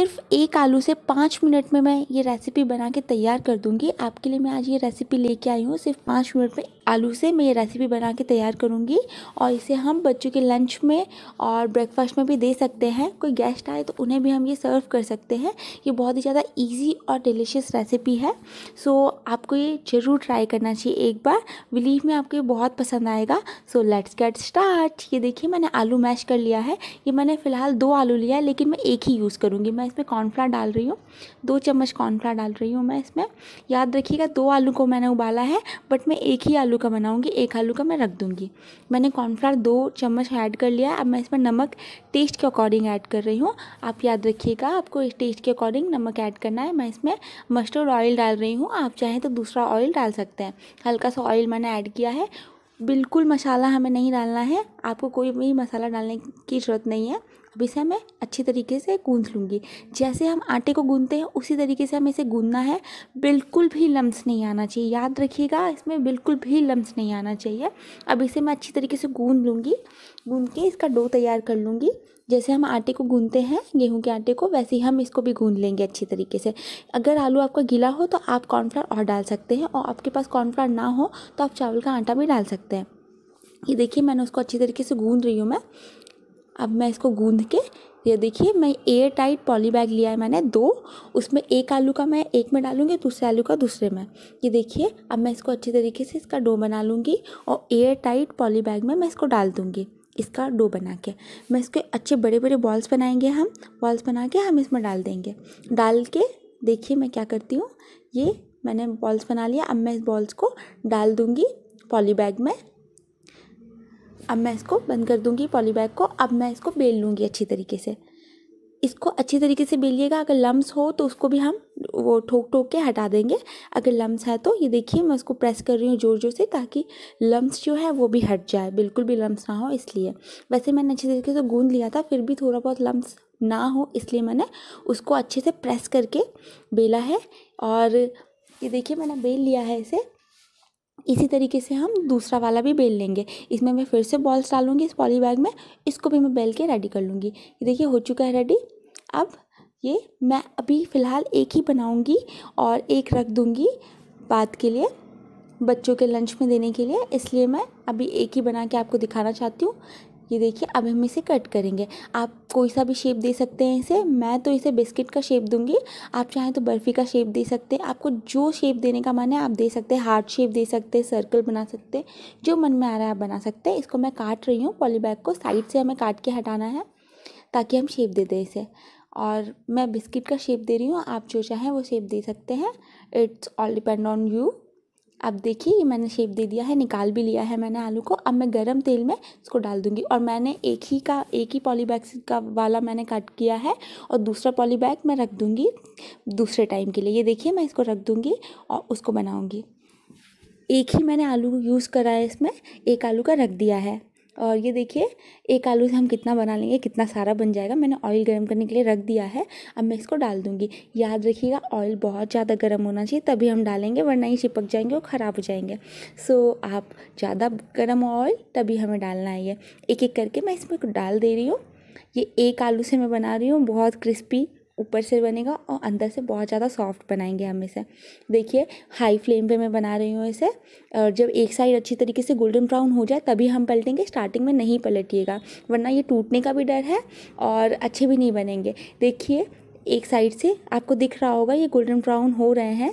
सिर्फ एक आलू से पाँच मिनट में मैं ये रेसिपी बना के तैयार कर दूंगी आपके लिए मैं आज ये रेसिपी लेके आई हूँ सिर्फ पाँच मिनट में आलू से मैं ये रेसिपी बना के तैयार करूँगी और इसे हम बच्चों के लंच में और ब्रेकफास्ट में भी दे सकते हैं कोई गेस्ट आए तो उन्हें भी हम ये सर्व कर सकते हैं ये बहुत ही ज़्यादा ईजी और डिलीशियस रेसिपी है सो आपको ये ज़रूर ट्राई करना चाहिए एक बार बिलीव में आपको ये बहुत पसंद आएगा सो लेट्स गेट स्टार्ट ये देखिए मैंने आलू मैश कर लिया है ये मैंने फ़िलहाल दो आलू लिया है लेकिन मैं एक ही यूज़ करूँगी मैं इसमें कॉर्नफ्लावर डाल रही हूँ दो चम्मच कॉर्नफ्लावर डाल रही हूँ मैं इसमें याद रखिएगा दो आलू को मैंने उबाला है बट मैं एक ही आलू का बनाऊंगी एक आलू का मैं रख दूंगी मैंने कॉर्नफ्लावर दो चम्मच ऐड कर लिया अब मैं इसमें नमक टेस्ट के अकॉर्डिंग ऐड कर रही हूँ आप याद रखिएगा आपको इस टेस्ट के अकॉर्डिंग नमक ऐड करना है मैं इसमें मस्टर्ड ऑयल डाल रही हूँ आप चाहें तो दूसरा ऑयल डाल सकते हैं हल्का सा ऑयल मैंने ऐड किया है बिल्कुल मसाला हमें नहीं डालना है आपको कोई भी मसाला डालने की ज़रूरत नहीं है अब इसे मैं अच्छी तरीके से गूंद लूँगी जैसे हम आटे को गूंदते हैं उसी तरीके से हमें इसे गूंदना है बिल्कुल भी लम्स नहीं आना चाहिए याद रखिएगा इसमें बिल्कुल भी लम्स नहीं आना चाहिए अब इसे मैं अच्छी तरीके से गूंद लूँगी गूंद के इसका डो तैयार कर लूँगी जैसे हम आटे को गूंदते हैं गेहूं के आटे को वैसे ही हम इसको भी गूंद लेंगे अच्छी तरीके से अगर आलू आपका गीला हो तो आप कॉर्नफ्लावर और डाल सकते हैं और आपके पास कॉर्नफ्लावर ना हो तो आप चावल का आटा भी डाल सकते हैं ये देखिए मैंने उसको अच्छी तरीके से गूंद रही हूँ मैं अब मैं इसको गूंद के ये देखिए मैं एयर टाइट पॉली बैग लिया है मैंने दो उसमें एक आलू का मैं एक में डालूंगी दूसरे आलू का दूसरे में ये देखिए अब मैं इसको अच्छी तरीके से इसका डो बना लूँगी और एयर टाइट पॉली बैग में मैं इसको डाल दूँगी इसका डो बना के मैं इसके अच्छे बड़े बड़े बॉल्स बनाएंगे हम बॉल्स बना के हम इसमें डाल देंगे डाल के देखिए मैं क्या करती हूँ ये मैंने बॉल्स बना लिया अब मैं इस बॉल्स को डाल दूँगी पॉली बैग में अब मैं इसको बंद कर दूँगी पॉली बैग को अब मैं इसको बेल लूँगी अच्छी तरीके से इसको अच्छी तरीके से बेलिएगा अगर लम्स हो तो उसको भी हम वो ठोक ठोक के हटा देंगे अगर लम्स है तो ये देखिए मैं उसको प्रेस कर रही हूँ ज़ोर ज़ोर से ताकि लम्स जो है वो भी हट जाए बिल्कुल भी लम्स ना हो इसलिए वैसे मैंने अच्छे तरीके से गूंद लिया था फिर भी थोड़ा बहुत लम्स ना हो इसलिए मैंने उसको अच्छे से प्रेस करके बेला है और ये देखिए मैंने बेल लिया है इसे इसी तरीके से हम दूसरा वाला भी बेल लेंगे इसमें मैं फिर से बॉल्स डालूंगी इस पॉली बैग में इसको भी मैं बेल के रेडी कर लूँगी देखिए हो चुका है रेडी अब ये मैं अभी फ़िलहाल एक ही बनाऊँगी और एक रख दूँगी बाद के लिए बच्चों के लंच में देने के लिए इसलिए मैं अभी एक ही बना के आपको दिखाना चाहती हूँ ये देखिए अब हम इसे कट करेंगे आप कोई सा भी शेप दे सकते हैं इसे मैं तो इसे बिस्किट का शेप दूंगी आप चाहें तो बर्फ़ी का शेप दे सकते हैं आपको जो शेप देने का मन है आप दे सकते हैं हार्ट शेप दे सकते हैं सर्कल बना सकते हैं जो मन में आ रहा है आप बना सकते हैं इसको मैं काट रही हूँ पॉलीबैग को साइड से हमें काट के हटाना है ताकि हम शेप दे दें इसे और मैं बिस्किट का शेप दे रही हूँ आप जो चाहें वो शेप दे सकते हैं it's all depend on you अब देखिए ये मैंने शेप दे दिया है निकाल भी लिया है मैंने आलू को अब मैं गरम तेल में इसको डाल दूंगी और मैंने एक ही का एक ही पॉलीबैग का वाला मैंने कट किया है और दूसरा पॉलीबैग मैं रख दूँगी दूसरे टाइम के लिए ये देखिए मैं इसको रख दूँगी और उसको बनाऊँगी एक ही मैंने आलू यूज़ करा है इसमें एक आलू का रख दिया है और ये देखिए एक आलू से हम कितना बना लेंगे कितना सारा बन जाएगा मैंने ऑयल गर्म करने के लिए रख दिया है अब मैं इसको डाल दूँगी याद रखिएगा ऑयल बहुत ज़्यादा गर्म होना चाहिए तभी हम डालेंगे वरना ही चिपक जाएंगे और ख़राब हो जाएंगे सो आप ज़्यादा गर्म ऑयल तभी हमें डालना है ये एक एक करके मैं इसमें डाल दे रही हूँ ये एक आलू से मैं बना रही हूँ बहुत क्रिस्पी ऊपर से बनेगा और अंदर से बहुत ज़्यादा सॉफ्ट बनाएंगे हम इसे देखिए हाई फ्लेम पे मैं बना रही हूँ इसे और जब एक साइड अच्छी तरीके से गोल्डन ब्राउन हो जाए तभी हम पलटेंगे स्टार्टिंग में नहीं पलटिएगा वरना ये टूटने का भी डर है और अच्छे भी नहीं बनेंगे देखिए एक साइड से आपको दिख रहा होगा ये गोल्डन ब्राउन हो रहे हैं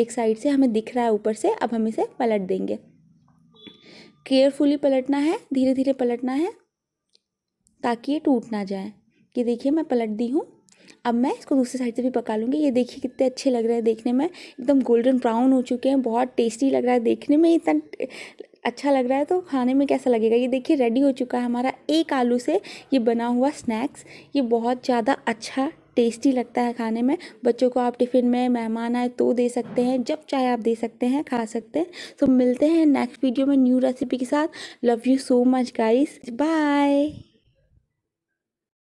एक साइड से हमें दिख रहा है ऊपर से अब हम इसे पलट देंगे केयरफुली पलटना है धीरे धीरे पलटना है ताकि ये टूट ना जाए कि देखिए मैं पलट दी हूँ अब मैं इसको दूसरी साइड से भी पका लूँगी ये देखिए कितने अच्छे लग रहे हैं देखने में एकदम गोल्डन ब्राउन हो चुके हैं बहुत टेस्टी लग रहा है देखने में इतना अच्छा लग रहा है तो खाने में कैसा लगेगा ये देखिए रेडी हो चुका है हमारा एक आलू से ये बना हुआ स्नैक्स ये बहुत ज़्यादा अच्छा टेस्टी लगता है खाने में बच्चों को आप टिफ़िन में मेहमान आए तो दे सकते हैं जब चाहे आप दे सकते हैं खा सकते हैं तो मिलते हैं नेक्स्ट वीडियो में न्यू रेसिपी के साथ love you so much guys bye